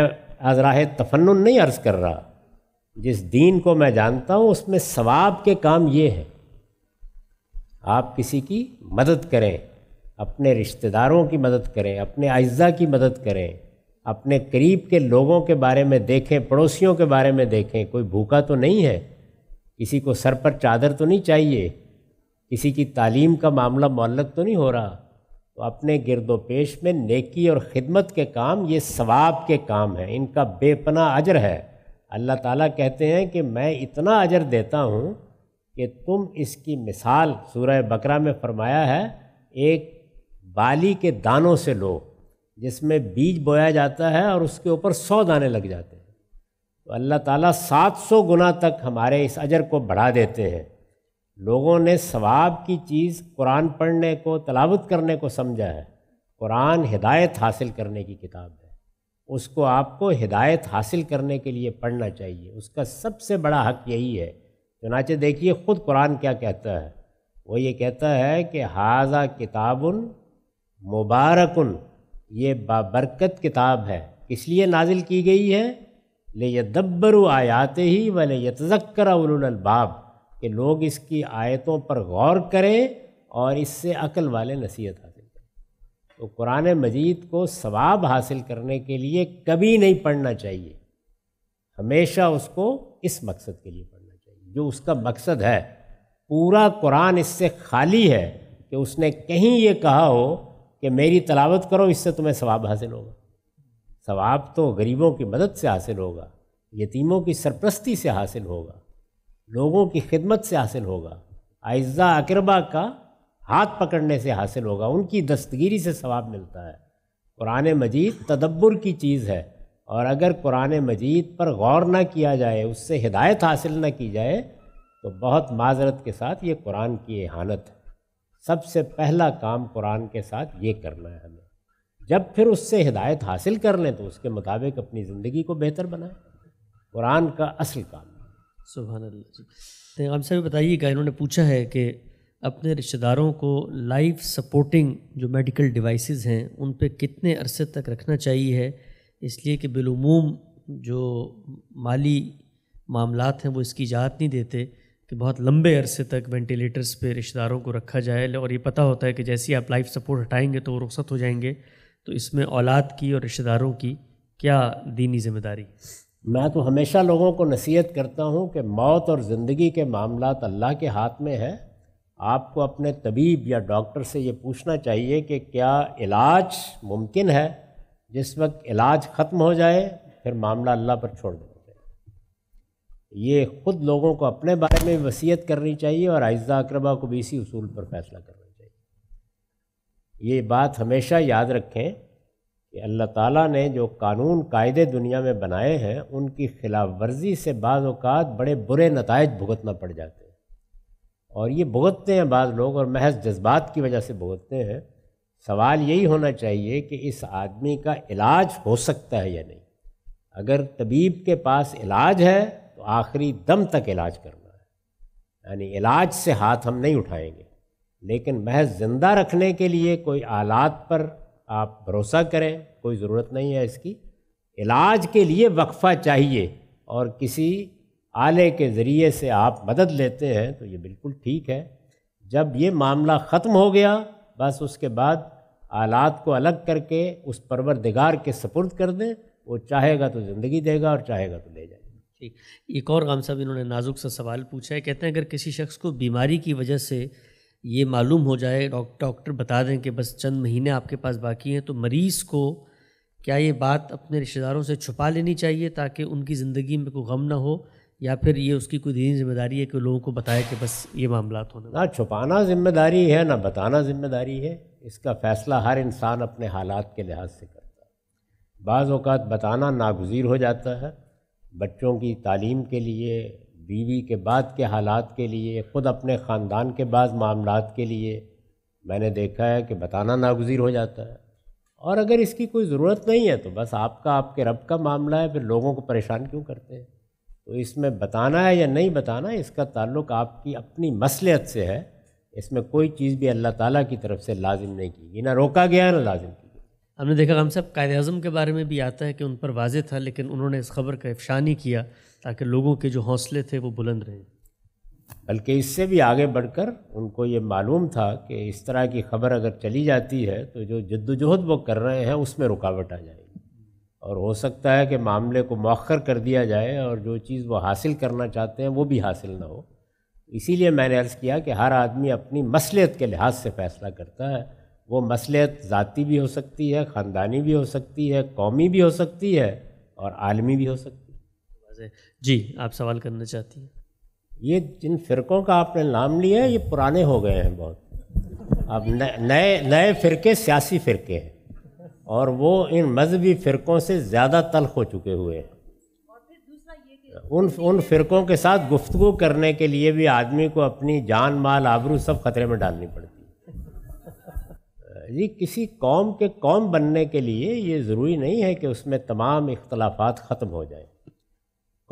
अजराह तफन्न नहीं अर्ज़ कर रहा जिस दीन को मैं जानता हूँ उसमें सवाब के काम ये हैं आप किसी की मदद करें अपने रिश्तेदारों की मदद करें अपने अज्जा की मदद करें अपने करीब के लोगों के बारे में देखें पड़ोसियों के बारे में देखें कोई भूखा तो नहीं है किसी को सर पर चादर तो नहीं चाहिए किसी की तालीम का मामला मौलक तो नहीं हो रहा तो अपने गिरदोपेश में नेकी और ख़िदमत के काम ये सवाब के काम हैं इनका बेपना अजर है अल्लाह ताला कहते हैं कि मैं इतना अजर देता हूँ कि तुम इसकी मिसाल सूरह बकरा में फरमाया है एक बाली के दानों से लो जिसमें बीज बोया जाता है और उसके ऊपर सौ दाने लग जाते हैं तो अल्लाह ताला सात सौ गुना तक हमारे इस अजर को बढ़ा देते हैं लोगों ने सवाब की चीज़ कुरान पढ़ने को तलावत करने को समझा है कुरान हिदायत हासिल करने की किताब है उसको आपको हिदायत हासिल करने के लिए पढ़ना चाहिए उसका सबसे बड़ा हक यही है चुनाचे देखिए ख़ुद कुरान क्या कहता है वो ये कहता है कि हाजा किताबन मुबारकन ये बाबरकत किताब है इसलिए नाजिल की गई है ले यदब्बरु आयाते ही वले यतजक्कर अबाब के लोग इसकी आयतों पर गौर करें और इससे अकल वाले नसीहत हासिल करें तो कुरान मजीद को सवाब हासिल करने के लिए कभी नहीं पढ़ना चाहिए हमेशा उसको इस मकसद के लिए पढ़ना चाहिए जो उसका मकसद है पूरा कुरान इससे खाली है कि उसने कहीं ये कहा हो कि मेरी तलावत करो इससे तुम्हें सवाब हासिल होगा सवाब तो गरीबों की मदद से हासिल होगा यतीमों की सरप्रस्ती से हासिल होगा लोगों की खिदमत से हासिल होगा आइज़ा अकरबा का हाथ पकड़ने से हासिल होगा उनकी दस्तगीरी से सवाब मिलता है कुरान मजीद तदब्बर की चीज़ है और अगर कुरान मजीद पर गौर ना किया जाए उससे हिदायत हासिल ना की जाए तो बहुत माजरत के साथ ये कुरान की एहानत है सबसे पहला काम कुरान के साथ ये करना है हमें जब फिर उससे हिदायत हासिल कर लें तो उसके मुताबिक अपनी ज़िंदगी को बेहतर बनाए कुरान का असल काम सुबह जी तो साहब बताइएगा इन्होंने पूछा है कि अपने रिश्तेदारों को लाइफ सपोर्टिंग जो मेडिकल डिवाइसेस हैं उन पर कितने अरसे तक रखना चाहिए है इसलिए कि बिलूम जो माली मामलात हैं वो इसकी इजाज़त नहीं देते कि बहुत लंबे अरसे तक वेंटिलेटर्स पे रिश्तेदारों को रखा जाए और ये पता होता है कि जैसे ही आप लाइफ सपोर्ट हटाएंगे तो वो रुख्सत हो जाएंगे तो इसमें औलाद की और रिश्तेदारों की क्या दीनी जिम्मेदारी मैं तो हमेशा लोगों को नसीहत करता हूँ कि मौत और ज़िंदगी के मामला अल्लाह के हाथ में है आपको अपने तबीब या डॉक्टर से ये पूछना चाहिए कि क्या इलाज मुमकिन है जिस वक्त इलाज ख़त्म हो जाए फिर मामला अल्लाह पर छोड़ दें ये ख़ुद लोगों को अपने बारे में वसीयत करनी चाहिए और आयजा अकरबा को भी इसी असूल पर फैसला करना चाहिए ये बात हमेशा याद रखें कि अल्लाह ताला ने जो कानून कायदे दुनिया में बनाए हैं उनकी खिलाफ वर्जी से बाज़ात बड़े बुरे नतज भुगतना पड़ जाते हैं और ये भुगतते हैं बाज़ लोग और महज जज्बात की वजह से भुगतते हैं सवाल यही होना चाहिए कि इस आदमी का इलाज हो सकता है या नहीं अगर तबीब के पास इलाज है तो आखिरी दम तक इलाज करना है यानी इलाज से हाथ हम नहीं उठाएंगे लेकिन महज ज़िंदा रखने के लिए कोई आलात पर आप भरोसा करें कोई ज़रूरत नहीं है इसकी इलाज के लिए वक्फ़ा चाहिए और किसी आले के ज़रिए से आप मदद लेते हैं तो ये बिल्कुल ठीक है जब ये मामला ख़त्म हो गया बस उसके बाद आलात को अलग करके उस परवरदिगार के सपुर्द कर दें वो चाहेगा तो ज़िंदगी देगा और चाहेगा तो ले जाएगा ठीक एक और गाम साहब इन्होंने नाजुक सा सवाल पूछा है कहते हैं अगर किसी शख्स को बीमारी की वजह से ये मालूम हो जाए डॉक्टर बता दें कि बस चंद महीने आपके पास बाकी हैं तो मरीज़ को क्या ये बात अपने रिश्तेदारों से छुपा लेनी चाहिए ताकि उनकी ज़िंदगी में कोई गम ना हो या फिर ये उसकी कोई दीनी जिम्मेदारी है कि लोगों को बताए कि बस ये मामला होने ना छुपाना जिम्मेदारी है ना बताना जिम्मेदारी है इसका फ़ैसला हर इंसान अपने हालात के लिहाज से करता है बाज़ अवत बताना नागजीर हो जाता है बच्चों की तालीम के लिए बीवी के बाद के हालात के लिए ख़ुद अपने ख़ानदान के बाद मामला के लिए मैंने देखा है कि बताना नागजीर हो जाता है और अगर इसकी कोई ज़रूरत नहीं है तो बस आपका आपके रब का मामला है फिर लोगों को परेशान क्यों करते हैं तो इसमें बताना है या नहीं बताना इसका ताल्लुक आपकी अपनी मसलियत से है इसमें कोई चीज़ भी अल्लाह ताला की तरफ से लाजिम नहीं की ना रोका गया है ना लाजिम की हमने देखा हम सब कायद अजम के बारे में भी आता है कि उन पर वाज था लेकिन उन्होंने इस खबर का अफशा नहीं किया ताकि लोगों के जो हौसले थे वो बुलंद रहें बल्कि इससे भी आगे बढ़कर उनको ये मालूम था कि इस तरह की खबर अगर चली जाती है तो जो जद्दोजहद वो कर रहे हैं उसमें रुकावट आ जाएगी और हो सकता है कि मामले को मौखर कर दिया जाए और जो चीज़ वो हासिल करना चाहते हैं वो भी हासिल ना हो इसीलिए मैंने अर्ज़ किया कि हर आदमी अपनी मसलियत के लिहाज से फ़ैसला करता है वो मसलियत ज़ाती भी हो सकती है ख़ानदानी भी हो सकती है कौमी भी हो सकती है और आलमी भी हो सकती है जी आप सवाल करना चाहती हैं ये जिन फ़िरक़ों का आपने नाम लिया है ये पुराने हो गए हैं बहुत अब नए नए फ़िरके सियासी फ़िरके हैं और वो इन मजहबी फ़िरक़ों से ज़्यादा तलख हो चुके हुए हैं उन उन फ़िरक़ों के साथ गुफ्तु करने के लिए भी आदमी को अपनी जान माल आबरू सब खतरे में डालनी पड़ती है जी किसी कौम के कौम बनने के लिए ये ज़रूरी नहीं है कि उसमें तमाम इख्तलाफात ख़त्म हो जाएं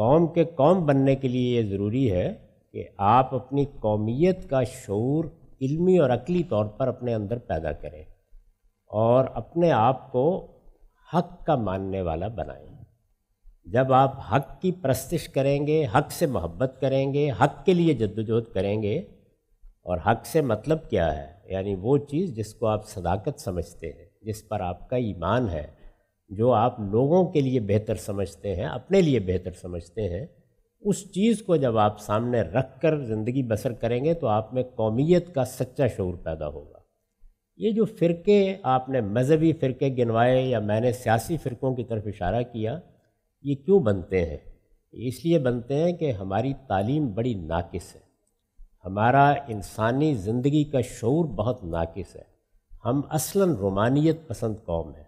कौम के कौम बनने के लिए ये ज़रूरी है कि आप अपनी कौमियत का शूर इलमी और अकली तौर पर अपने अंदर पैदा करें और अपने आप को हक का मानने वाला बनाएं जब आप हक की प्रस्तिश करेंगे हक से मोहब्बत करेंगे हक के लिए जद्दोजहद करेंगे और हक से मतलब क्या है यानी वो चीज़ जिसको आप सदाकत समझते हैं जिस पर आपका ईमान है जो आप लोगों के लिए बेहतर समझते हैं अपने लिए बेहतर समझते हैं उस चीज़ को जब आप सामने रख कर ज़िंदगी बसर करेंगे तो आप में कौमीत का सच्चा शोर पैदा होगा ये जो फ़िरके आपने मजहबी फ़िरके गिनवाए या मैंने सियासी फ़िरक़ों की तरफ इशारा किया ये क्यों बनते हैं इसलिए बनते हैं कि हमारी तालीम बड़ी नाकस है हमारा इंसानी ज़िंदगी का शूर बहुत नाकिस है हम असलन रोमानियत पसंद कौम है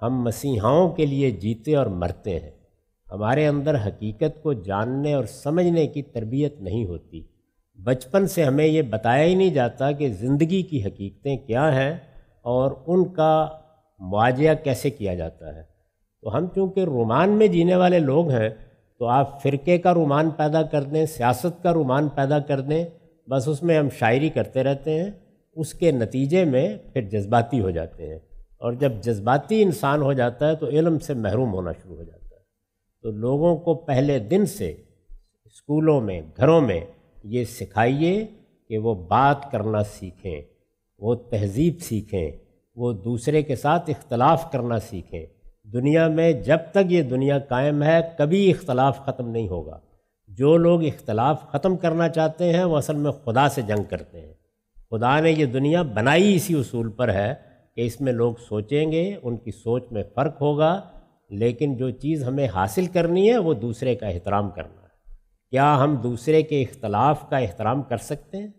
हम मसीहाओं के लिए जीते और मरते हैं हमारे अंदर हकीकत को जानने और समझने की तरबियत नहीं होती बचपन से हमें ये बताया ही नहीं जाता कि ज़िंदगी की हकीकतें क्या हैं और उनका मुआज़ा कैसे किया जाता है तो हम चूँकि रोमान में जीने वाले लोग हैं तो आप फ़िरके का रुमान पैदा कर दें सियासत का रुमान पैदा कर दें बस उसमें हम शायरी करते रहते हैं उसके नतीजे में फिर जज्बाती हो जाते हैं और जब जज्बाती इंसान हो जाता है तो इलम से महरूम होना शुरू हो जाता है तो लोगों को पहले दिन से स्कूलों में घरों में ये सिखाइए कि वो बात करना सीखें वो तहजीब सीखें वो दूसरे के साथ इख्तलाफ करना सीखें दुनिया में जब तक ये दुनिया कायम है कभी इख्तलाफ ख़त्म नहीं होगा जो लोग इख्तलाफ ख़त्म करना चाहते हैं वो असल में खुदा से जंग करते हैं खुदा ने ये दुनिया बनाई इसी उसूल पर है कि इसमें लोग सोचेंगे उनकी सोच में फ़र्क होगा लेकिन जो चीज़ हमें हासिल करनी है वो दूसरे का एहतराम करना है क्या हम दूसरे के इख्तलाफ का एहतराम कर सकते हैं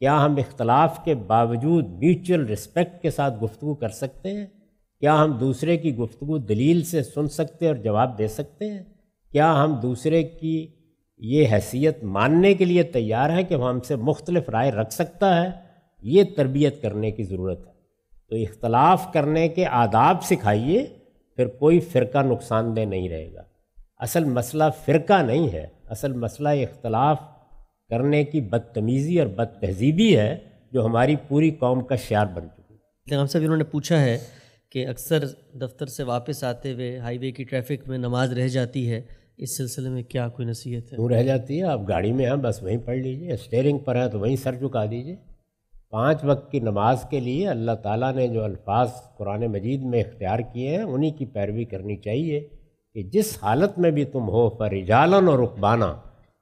क्या हम इख्तलाफ के बावजूद म्यूचुअल रिस्पेक्ट के साथ गुफ्तु कर सकते हैं क्या हम दूसरे की गुफ्तु दलील से सुन सकते और जवाब दे सकते हैं क्या हम दूसरे की ये हैसियत मानने के लिए तैयार हैं कि वह हमसे मुख्तलफ राय रख सकता है ये तरबियत करने की ज़रूरत है तो इख्तलाफ करने के आदाब सिखाइए फिर कोई फ़िरका नुकसानदेह नहीं रहेगा असल मसला फ़िरका नहीं है असल मसला इख्तलाफ करने की बदतमीज़ी और बद तहजीबी है जो हमारी पूरी कौम का शार बन चुकी है साहब इन्होंने पूछा है कि अक्सर दफ्तर से वापस आते हुए हाईवे की ट्रैफिक में नमाज रह जाती है इस सिलसिले में क्या कोई नसीहत है वो रह जाती है आप गाड़ी में हैं बस वहीं पढ़ लीजिए स्टेयरिंग पर है तो वहीं सर झुका दीजिए पांच वक्त की नमाज के लिए अल्लाह ताला ने जो अल्फाज कुरान मजीद में इख्तियार किए हैं उन्हीं की पैरवी करनी चाहिए कि जिस हालत में भी तुम हो इजालन और रुकबाना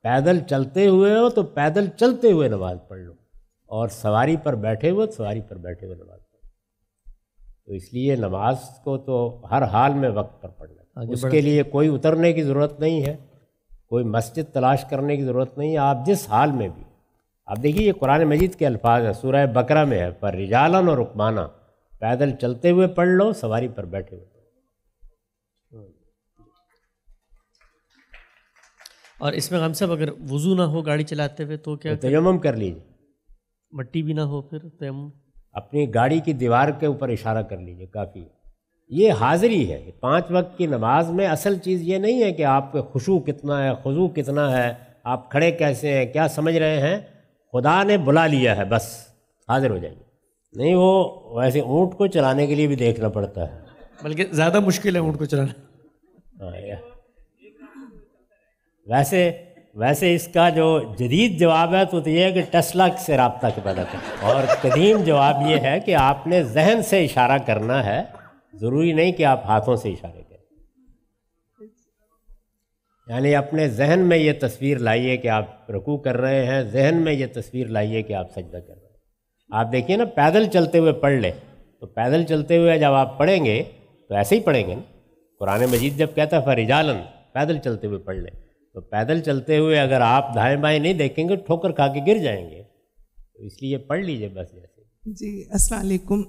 पैदल चलते हुए हो तो पैदल चलते हुए नमाज पढ़ लो और सवारी पर बैठे हुए तो सवारी पर बैठे हुए नमाज तो इसलिए नमाज को तो हर हाल में वक्त पर पढ़ना उसके लिए कोई उतरने की ज़रूरत नहीं है कोई मस्जिद तलाश करने की ज़रूरत नहीं है आप जिस हाल में भी आप देखिए ये कुरान मजीद के अल्फाज हैं सूर्य बकरा में है पर रिजालन और रुकमाना पैदल चलते हुए पढ़ लो सवारी पर बैठे हुए और इसमें हम सब अगर वज़ू ना हो गाड़ी चलाते हुए तो क्या तयम कर लीजिए मट्टी भी ना हो फिर तयम अपनी गाड़ी की दीवार के ऊपर इशारा कर लीजिए काफ़ी है ये हाज़िरी है पांच वक्त की नमाज में असल चीज़ ये नहीं है कि आपके खुशू कितना है खुजू कितना है आप खड़े कैसे हैं क्या समझ रहे हैं खुदा ने बुला लिया है बस हाज़िर हो जाइए नहीं वो वैसे ऊँट को चलाने के लिए भी देखना पड़ता है बल्कि ज़्यादा मुश्किल है ऊँट को चलाना हाँ वैसे वैसे इसका जो जदीद जवाब है तो, तो ये है कि टस्ला से रबता के पैदा कर और कदीम जवाब ये है कि आपने जहन से इशारा करना है ज़रूरी नहीं कि आप हाथों से इशारे करें यानी अपने जहन में ये तस्वीर लाइए कि आप रकू कर रहे हैं जहन में ये तस्वीर लाइए कि आप सजदा कर रहे हैं आप देखिए ना पैदल चलते हुए पढ़ लें तो पैदल चलते हुए जब आप पढ़ेंगे तो ऐसे ही पढ़ेंगे ना कुरान मजीद जब कहता है फरिजालन पैदल चलते हुए पढ़ लें तो पैदल चलते हुए अगर आप दाएं बाएं नहीं देखेंगे ठोकर खा के गिर जाएंगे तो इसलिए पढ़ लीजिए बस जैसे जी असलकुम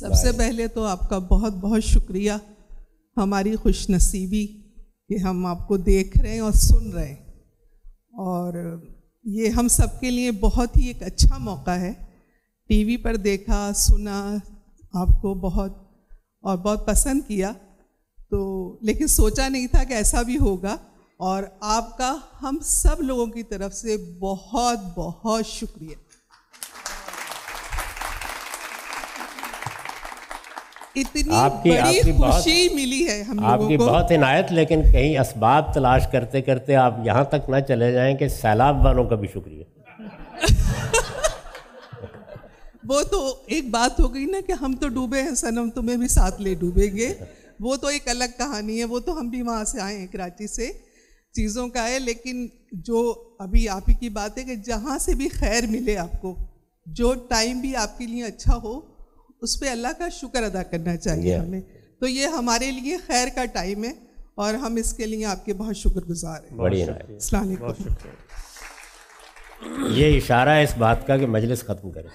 सबसे पहले तो आपका बहुत बहुत शुक्रिया हमारी खुशनसीबी कि हम आपको देख रहे हैं और सुन रहे हैं और ये हम सब के लिए बहुत ही एक अच्छा मौका है टीवी पर देखा सुना आपको बहुत और बहुत पसंद किया तो लेकिन सोचा नहीं था कि ऐसा भी होगा और आपका हम सब लोगों की तरफ से बहुत बहुत शुक्रिया इतनी आपकी, बड़ी आपकी खुशी बहुत, मिली है हम आपकी लोगों को। बहुत इनायत लेकिन कहीं इसबाब तलाश करते करते आप यहाँ तक ना चले जाएं कि सैलाब वालों का भी शुक्रिया वो तो एक बात हो गई ना कि हम तो डूबे हैं सनम तुम्हें भी साथ ले डूबेंगे वो तो एक अलग कहानी है वो तो हम भी वहाँ से आए हैं कराची से चीज़ों का है लेकिन जो अभी आप ही की बात है कि जहाँ से भी खैर मिले आपको जो टाइम भी आपके लिए अच्छा हो उस पर अल्लाह का शुक्र अदा करना चाहिए हमें तो ये हमारे लिए खैर का टाइम है और हम इसके लिए आपके बहुत शुक्रगुजार हैं बढ़िया ये इशारा है इस बात का कि मजलिस ख़त्म करें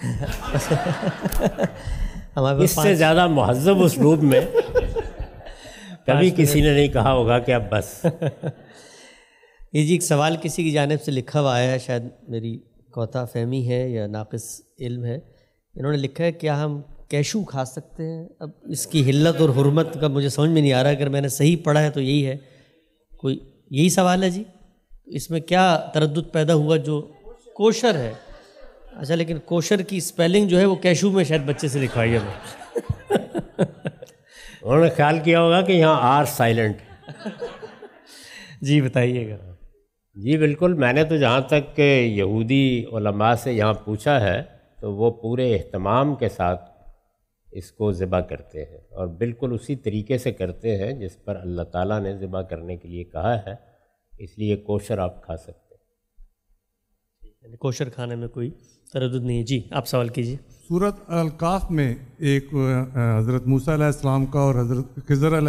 हमारे इससे ज़्यादा महजब उस रूप में कभी किसी ने नहीं कहा होगा कि अब बस ये जी एक सवाल किसी की जानब से लिखा हुआ आया है शायद मेरी कोता फहमी है या नाकस इल्म है इन्होंने लिखा है क्या हम कैशू खा सकते हैं अब इसकी हिल्लत और हरमत का मुझे समझ में नहीं आ रहा अगर मैंने सही पढ़ा है तो यही है कोई यही सवाल है जी इसमें क्या तरद पैदा हुआ जो कोशर है अच्छा लेकिन कोशर की स्पेलिंग जो है वो कैशू में शायद बच्चे से लिखवाई है उन्होंने ख्याल किया होगा कि यहाँ आर साइलेंट जी बताइएगा जी बिल्कुल मैंने तो जहाँ तक के यहूदी ओलमा से यहाँ पूछा है तो वो पूरे अहतमाम के साथ इसको ज़िबा करते हैं और बिल्कुल उसी तरीके से करते हैं जिस पर अल्लाह ताला ने ज़िबा करने के लिए कहा है इसलिए कोशर आप खा सकते हैं कोशर खाने में कोई तरद नहीं है जी आप सवाल कीजिए सूरत अलकाफ में एक हज़रत मूसा का और हज़रत खजर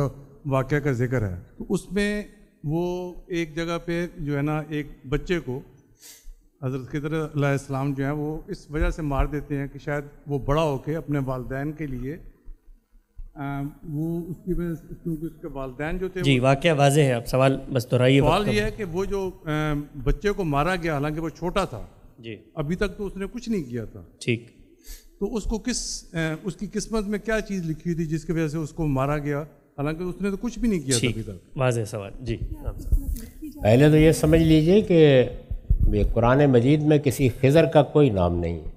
का वाक़ का जिक्र है तो उसमें वो एक जगह पे जो है ना एक बच्चे को हज़रत खिदर इस्लाम जो हैं वो इस वजह से मार देते हैं कि शायद वो बड़ा होके अपने वालदेन के लिए आ, वो उसकी वजह क्योंकि उसके वालदेन जो थे जी वाक़ वाज है अब सवाल बस रही सवाल ये है कि वो जो आ, बच्चे को मारा गया हालांकि वो छोटा था जी अभी तक तो उसने कुछ नहीं किया था ठीक तो उसको किस आ, उसकी किस्मत में क्या चीज़ लिखी थी जिसकी वजह से उसको मारा गया हालांकि उसने तो कुछ भी नहीं किया वाजह सवाल जी पहले तो ये समझ लीजिए कि कुरान मजीद में किसी खजर का कोई नाम नहीं है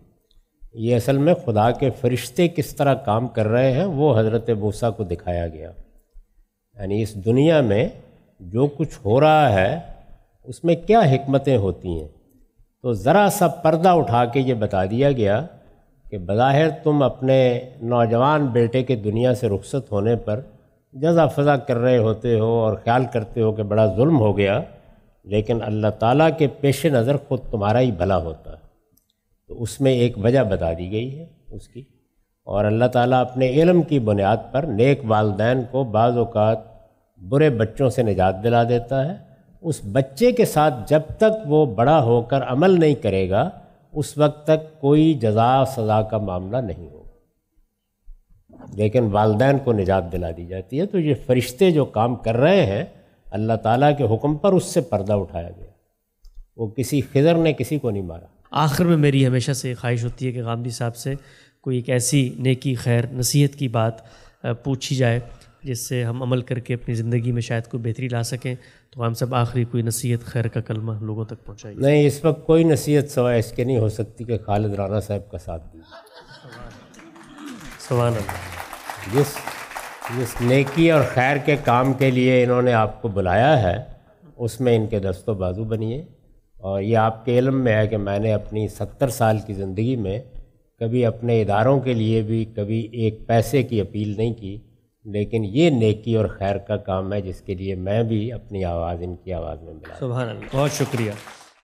ये असल में खुदा के फरिश्ते किस तरह काम कर रहे हैं वो हज़रत बूसा को दिखाया गया यानी इस दुनिया में जो कुछ हो रहा है उसमें क्या हमतें होती हैं तो ज़रा सा पर्दा उठा के ये बता दिया गया कि बज़ाहिर तुम अपने नौजवान बेटे के दुनिया से रुखसत होने पर जजा फजा कर रहे होते हो और ख्याल करते हो कि बड़ा जुल्म हो गया लेकिन अल्लाह ताला के पेश नज़र ख़ुद तुम्हारा ही भला होता है तो उसमें एक वजह बता दी गई है उसकी और अल्लाह ताला अपने इलम की बुनियाद पर नेक वालदेन को बाज़ात बुरे बच्चों से निजात दिला देता है उस बच्चे के साथ जब तक वो बड़ा होकर अमल नहीं करेगा उस वक्त तक कोई जजा सज़ा का मामला नहीं लेकिन वालदेन को निजात दिला दी जाती है तो ये फरिश्ते जो काम कर रहे हैं अल्लाह ताला के हुक्म पर उससे पर्दा उठाया गया वो किसी खिजर ने किसी को नहीं मारा आखिर में मेरी हमेशा से ख्वाहिश होती है कि गांधी साहब से कोई एक ऐसी नेकी खैर नसीहत की बात पूछी जाए जिससे हम अमल करके अपनी ज़िंदगी में शायद कोई बेहतरी ला सकें तो हम सब आखिरी कोई नसीहत खैर का कलमा हम लोगों तक पहुँचाइए नहीं इस वक्त कोई नसीहत सवाए इसके नहीं हो सकती कि खालिद राना साहब का साथ दी सवाल अल्लाह जिस जिस नेकी और खैर के काम के लिए इन्होंने आपको बुलाया है उसमें इनके दस्तों बाजू बनिए और ये आपके इलम में है कि मैंने अपनी सत्तर साल की ज़िंदगी में कभी अपने इदारों के लिए भी कभी एक पैसे की अपील नहीं की लेकिन ये नेकी और खैर का काम है जिसके लिए मैं भी अपनी आवाज़ इनकी आवाज़ में मिला सुबह बहुत शुक्रिया